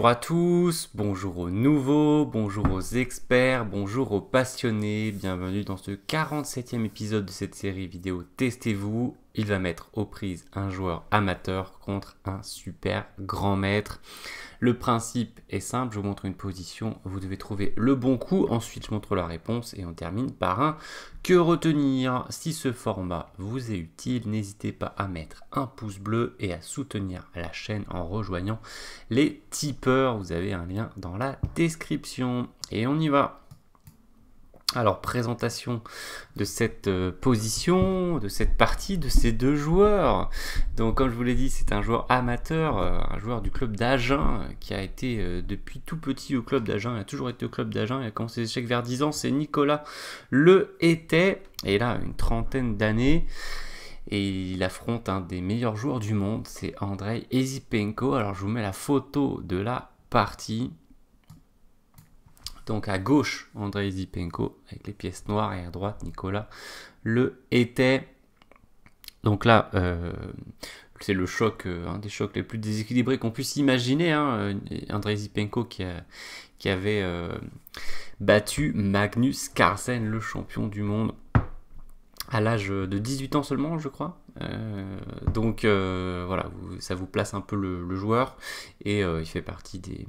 Bonjour à tous, bonjour aux nouveaux, bonjour aux experts, bonjour aux passionnés, bienvenue dans ce 47e épisode de cette série vidéo Testez-vous il va mettre aux prises un joueur amateur contre un super grand maître. Le principe est simple, je vous montre une position, vous devez trouver le bon coup, ensuite je montre la réponse et on termine par un que retenir. Si ce format vous est utile, n'hésitez pas à mettre un pouce bleu et à soutenir la chaîne en rejoignant les tipeurs. Vous avez un lien dans la description et on y va. Alors, présentation de cette euh, position, de cette partie, de ces deux joueurs. Donc, comme je vous l'ai dit, c'est un joueur amateur, euh, un joueur du club d'Agen, euh, qui a été depuis tout petit au club d'Agen, il a toujours été au club d'Agen, il a commencé ses échecs vers 10 ans, c'est Nicolas Le Était, et là, une trentaine d'années et il affronte un des meilleurs joueurs du monde, c'est Andrei Ezipenko. Alors je vous mets la photo de la partie. Donc à gauche, Andrei Zipenko avec les pièces noires et à droite, Nicolas Le était. Donc là, euh, c'est le choc, euh, un des chocs les plus déséquilibrés qu'on puisse imaginer. Hein. Euh, Andrei Zipenko qui, qui avait battu Magnus Carlsen, le champion du monde à l'âge de 18 ans seulement, je crois. Euh, donc euh, voilà, ça vous place un peu le, joueur. Et euh, il fait partie des,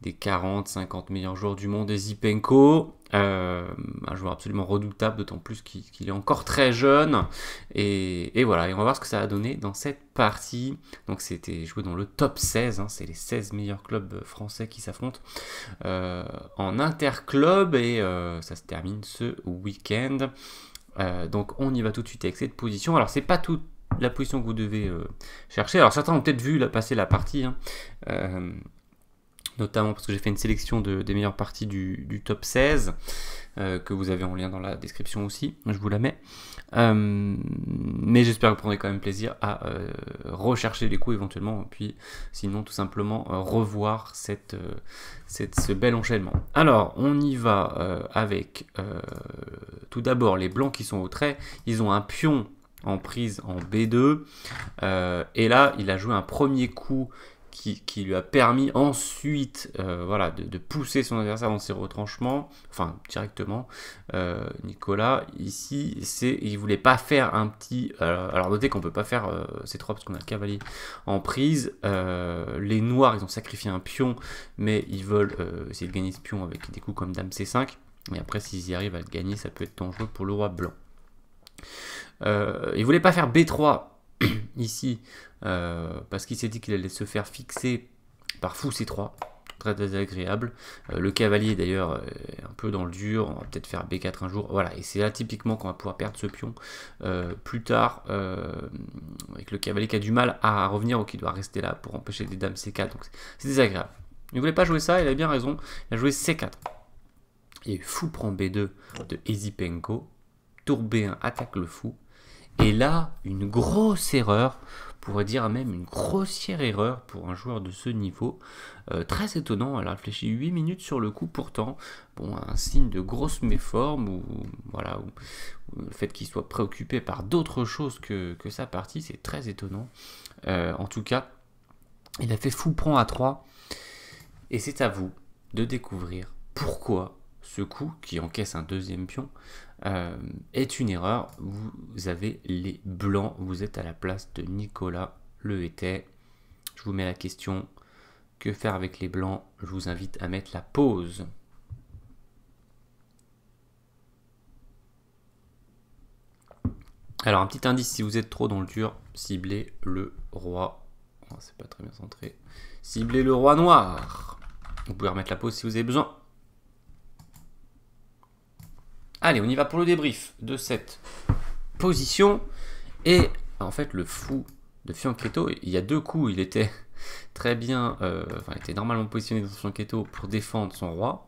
des 40-50 meilleurs joueurs du monde, des Zipenko. un joueur absolument redoutable, d'autant plus qu'il est encore très jeune. Et, voilà, et on va voir ce que ça a donné dans cette partie. Donc c'était joué dans le top 16, hein. c'est les 16 meilleurs clubs français qui s'affrontent en interclub. Et ça se termine ce week-end. Euh, donc on y va tout de suite avec cette position. Alors c'est pas toute la position que vous devez euh, chercher. Alors certains ont peut-être vu la, passer la partie. Hein. Euh, notamment parce que j'ai fait une sélection des meilleures parties du, top 16, euh, que vous avez en lien dans la description aussi, je vous la mets. Euh, mais j'espère que vous prendrez quand même plaisir à euh, rechercher les coups éventuellement, puis sinon tout simplement revoir cette, ce bel enchaînement. Alors, on y va avec tout d'abord les blancs qui sont au trait, ils ont un pion en prise en B2, et là il a joué un premier coup qui, lui a permis ensuite euh, voilà, de, pousser son adversaire dans ses retranchements, enfin directement. Euh, Nicolas, ici, c'est, il voulait pas faire un petit... Euh, alors notez qu'on peut pas faire C3, parce qu'on a le cavalier en prise. les noirs, ils ont sacrifié un pion, mais ils veulent essayer de gagner ce pion avec des coups comme Dame C5. Mais après, s'ils y arrivent à le gagner, ça peut être dangereux pour le roi blanc. il voulait pas faire B3 ici euh, parce qu'il s'est dit qu'il allait se faire fixer par fou C3 très désagréable. Euh, le cavalier d'ailleurs un peu dans le dur, on va peut-être faire B4 un jour, voilà, et c'est là typiquement qu'on va pouvoir perdre ce pion euh, plus tard, avec le cavalier qui a du mal à revenir ou qui doit rester là pour empêcher des dames C4, donc c'est désagréable. Il ne voulait pas jouer ça, il a bien raison, il a joué C4. Et fou prend B2 de Ezipenko, tour B1 attaque le fou, et là, une grosse erreur, pourrait dire même une grossière erreur pour un joueur de ce niveau. Euh, très étonnant, elle a réfléchi 8 minutes sur le coup pourtant. Bon, un signe de grosse méforme ou voilà, le fait qu'il soit préoccupé par d'autres choses que, sa partie, c'est très étonnant. Euh, en tout cas, il a fait fou prend à 3 et c'est à vous de découvrir pourquoi ce coup, qui encaisse un deuxième pion, euh, est une erreur. Vous avez les blancs, vous êtes à la place de Nicolas Le était Je vous mets la question, que faire avec les blancs Je vous invite à mettre la pause. Alors un petit indice, si vous êtes trop dans le dur, ciblez le roi. Oh, c'est pas très bien centré. Ciblez le roi noir. Vous pouvez remettre la pause si vous avez besoin. Allez, on y va pour le débrief de cette position. Et en fait, le fou de Fianchetto, il y a deux coups, il était très bien, euh, enfin, il était normalement positionné dans Fianchetto pour défendre son roi.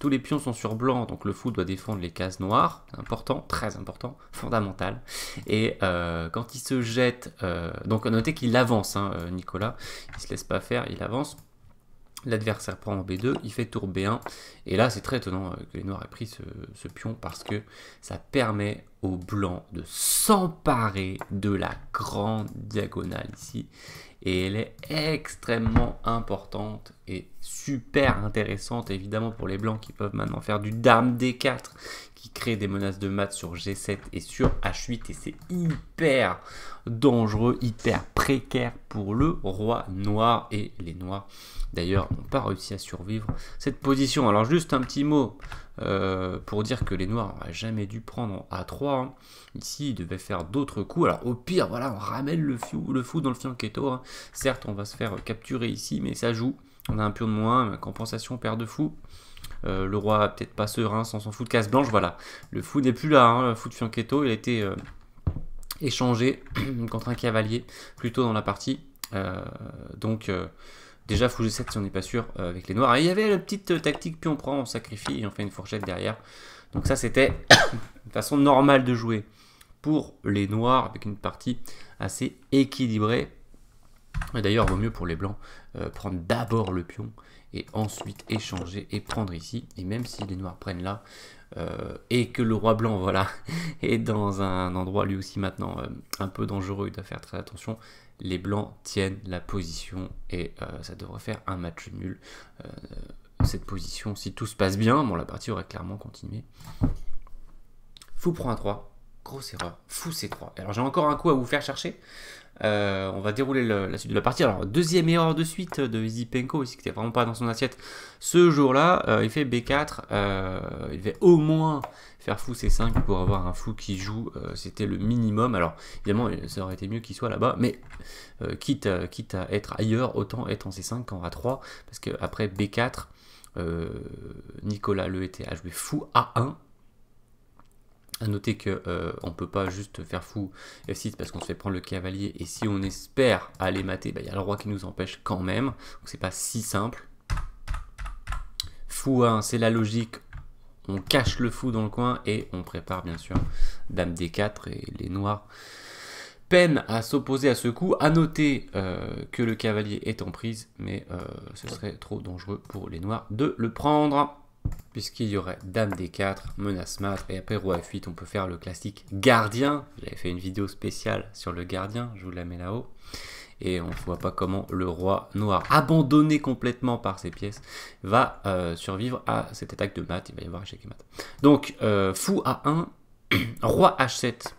Tous les pions sont sur blanc, donc le fou doit défendre les cases noires. Important, très important, fondamental. Et euh, quand il se jette, euh, donc notez qu'il avance, hein, Nicolas, il se laisse pas faire, il avance L'adversaire prend en B2, il fait tour B1. Et là, c'est très étonnant euh, que les Noirs aient pris ce, ce pion parce que ça permet aux Blancs de s'emparer de la grande diagonale ici et elle est extrêmement importante et super intéressante évidemment pour les blancs qui peuvent maintenant faire du dame D4 qui crée des menaces de mat sur G7 et sur H8 et c'est hyper dangereux, hyper précaire pour le roi noir et les noirs d'ailleurs n'ont pas réussi à survivre cette position. Alors juste un petit mot euh, pour dire que les Noirs n'auraient jamais dû prendre A3. Hein. Ici, ils devaient faire d'autres coups. Alors, au pire, voilà, on ramène le, fou, dans le fianchetto. Hein. Certes, on va se faire capturer ici, mais ça joue. On a un pion de moins, compensation, paire de fou. Euh, le roi peut-être pas serein, sans son fou de casse blanche, voilà. Le fou n'est plus là, hein, le fou de Fianchetto, il a été euh, échangé contre un cavalier plutôt dans la partie. donc Déjà, fou 7 si on n'est pas sûr euh, avec les noirs. il y avait la petite euh, tactique, pion on prend, on sacrifie et on fait une fourchette derrière. Donc ça, c'était une façon normale de jouer pour les noirs avec une partie assez équilibrée. d'ailleurs, vaut mieux pour les blancs euh, prendre d'abord le pion et ensuite échanger et prendre ici. Et même si les noirs prennent là, euh, et que le roi blanc voilà, est dans un endroit lui aussi maintenant euh, un peu dangereux, il doit faire très attention, les blancs tiennent la position et euh, ça devrait faire un match nul. cette position, si tout se passe bien, bon, la partie aurait clairement continué. Fou prend un 3, Grosse erreur. Fou C3. Alors j'ai encore un coup à vous faire chercher. Euh, on va dérouler la suite de la partie. Alors deuxième erreur de suite de Zipenko, ici qui n'était vraiment pas dans son assiette. Ce jour-là, euh, il fait B4. Euh, il devait au moins faire fou C5 pour avoir un fou qui joue. C'était le minimum. Alors évidemment, ça aurait été mieux qu'il soit là-bas, mais quitte, quitte à être ailleurs, autant être en C5 qu'en A3, parce qu'après B4. Nicolas Le était à jouer fou A1 a noter qu'on euh, on ne peut pas juste faire fou F6 parce qu'on se fait prendre le cavalier et si on espère aller mater, bah, il y a le roi qui nous empêche quand même. Donc c'est pas si simple. Fou 1, hein, c'est la logique. On cache le fou dans le coin et on prépare bien sûr Dame D4 et les noirs peine à s'opposer à ce coup. À noter euh, que le cavalier est en prise, mais euh, ce serait trop dangereux pour les noirs de le prendre puisqu'il y aurait Dame D4, Menace mat et après Roi F8, on peut faire le classique Gardien. J'avais fait une vidéo spéciale sur le Gardien, je vous la mets là-haut. Et on ne voit pas comment le roi noir, abandonné complètement par ses pièces, va euh, survivre à cette attaque de mat. Il va y avoir échec et mat. Donc, euh, fou a 1, roi H7,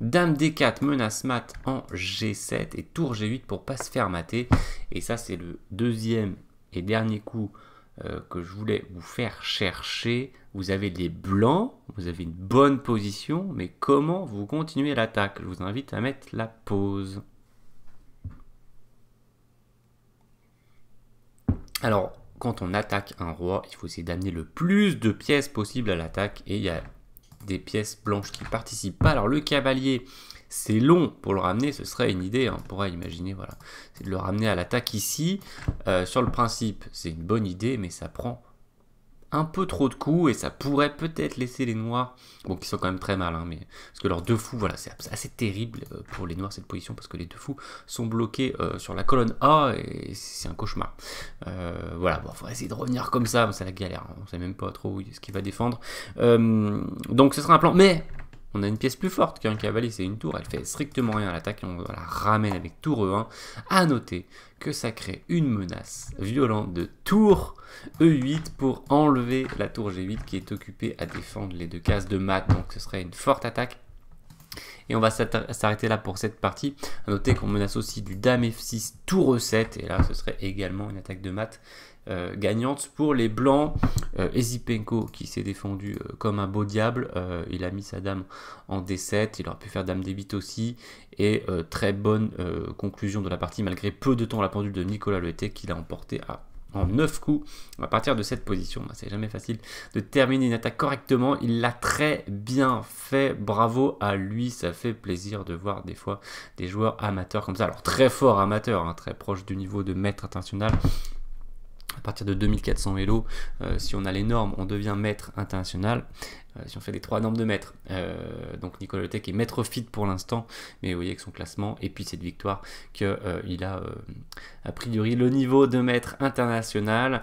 Dame D4 menace mat en G7 et tour G8 pour ne pas se faire mater. Et ça, c'est le deuxième et dernier coup euh, que je voulais vous faire chercher. Vous avez des blancs, vous avez une bonne position, mais comment vous continuez l'attaque Je vous invite à mettre la pause. Alors, quand on attaque un roi, il faut essayer d'amener le plus de pièces possible à l'attaque. Et il y a des pièces blanches qui participent pas. Alors le cavalier, c'est long pour le ramener, ce serait une idée, hein, on pourrait imaginer, voilà, c'est de le ramener à l'attaque ici. Euh, sur le principe, c'est une bonne idée, mais ça prend un peu trop de coups et ça pourrait peut-être laisser les noirs, bon qui sont quand même très mal, hein, mais parce que leurs deux fous, voilà, c'est assez terrible euh, pour les noirs cette position parce que les deux fous sont bloqués euh, sur la colonne A et c'est un cauchemar. Euh, voilà, bon, faut essayer de revenir comme ça, c'est la galère, hein, on sait même pas trop ce qu'il va défendre. donc ce sera un plan, mais on a une pièce plus forte qu'un cavalier, c'est une tour, elle fait strictement rien à l'attaque, on la ramène avec tour E1. À noter que ça crée une menace violente de tour E8 pour enlever la tour G8 qui est occupée à défendre les deux cases de mat, donc ce serait une forte attaque. Et on va s'arrêter là pour cette partie. À noter qu'on menace aussi du Dame F6, Tour E7. Et là, ce serait également une attaque de mat euh, gagnante pour les blancs. Euh, Ezipenko qui s'est défendu euh, comme un beau diable, il a mis sa dame en D7, il aurait pu faire dame débite aussi, et très bonne conclusion de la partie malgré peu de temps la pendule de Nicolas Le Té qui l'a emporté à en 9 coups à partir de cette position. Bah, c'est jamais facile de terminer une attaque correctement. Il l'a très bien fait. Bravo à lui. Ça fait plaisir de voir des fois des joueurs amateurs comme ça. Alors très fort amateur, hein, très proche du niveau de maître international à partir de 2400 Elo, euh, si on a les normes, on devient maître international euh, si on fait les trois normes de maître. Euh, donc Nicolas est maître fit pour l'instant, mais vous voyez que son classement et puis cette victoire qu'il a a priori le niveau de maître international.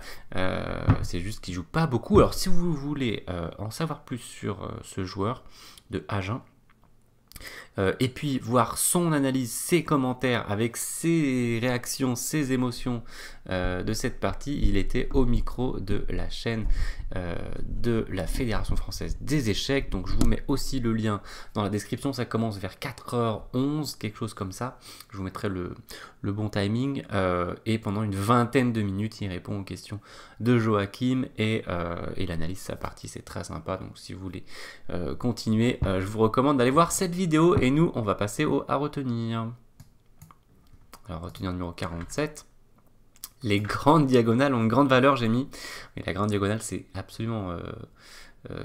C'est juste qu'il joue pas beaucoup. Alors si vous voulez en savoir plus sur ce joueur de Agen, euh, et puis voir son analyse, ses commentaires avec ses réactions, ses émotions euh, de cette partie, il était au micro de la chaîne euh, de la Fédération française des échecs. Donc je vous mets aussi le lien dans la description, ça commence vers 4h11, quelque chose comme ça. Je vous mettrai le, bon timing. et pendant une vingtaine de minutes, il répond aux questions de Joachim et, et l'analyse sa partie, c'est très sympa. Donc si vous voulez continuer, je vous recommande d'aller voir cette vidéo. Et nous, on va passer au à retenir. Alors, retenir numéro 47. Les grandes diagonales ont une grande valeur, j'ai mis. Mais la grande diagonale, c'est absolument euh, euh,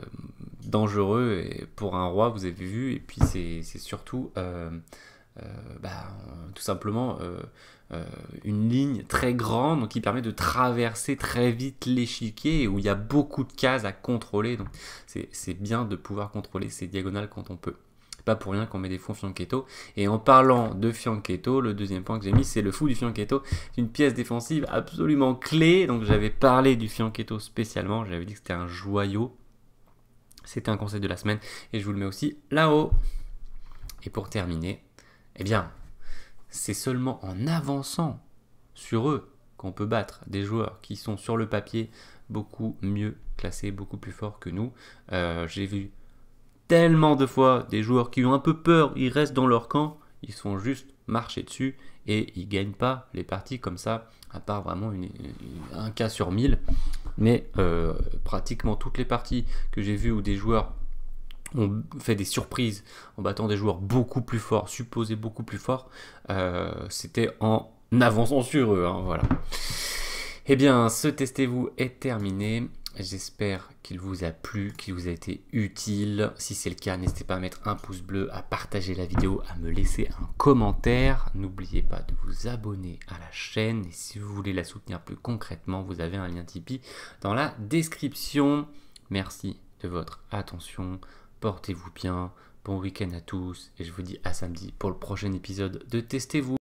dangereux pour un roi, vous avez vu. Et puis, c'est surtout, euh, bah, tout simplement, une ligne très grande qui permet de traverser très vite l'échiquier où il y a beaucoup de cases à contrôler. Donc, c'est bien de pouvoir contrôler ces diagonales quand on peut. C'est pas pour rien qu'on met des fonds Fianchetto. Et en parlant de Fianchetto, le deuxième point que j'ai mis, c'est le fou du Fianchetto. C'est une pièce défensive absolument clé. Donc j'avais parlé du Fianchetto spécialement. J'avais dit que c'était un joyau. C'était un conseil de la semaine. Et je vous le mets aussi là-haut. Et pour terminer, eh bien, c'est seulement en avançant sur eux qu'on peut battre des joueurs qui sont sur le papier beaucoup mieux classés, beaucoup plus forts que nous. Euh, j'ai vu tellement de fois des joueurs qui ont un peu peur, ils restent dans leur camp, ils font juste marcher dessus et ils gagnent pas les parties comme ça, à part vraiment un cas sur mille. Mais euh, pratiquement toutes les parties que j'ai vues où des joueurs ont fait des surprises en battant des joueurs beaucoup plus forts, supposés beaucoup plus forts, euh, c'était en avançant sur eux. Hein, voilà. Eh bien, ce testez-vous est terminé. J'espère qu'il vous a plu, qu'il vous a été utile. Si c'est le cas, n'hésitez pas à mettre un pouce bleu, à partager la vidéo, à me laisser un commentaire. N'oubliez pas de vous abonner à la chaîne. Et si vous voulez la soutenir plus concrètement, vous avez un lien Tipeee dans la description. Merci de votre attention. Portez-vous bien. Bon week-end à tous. Et je vous dis à samedi pour le prochain épisode de Testez-vous.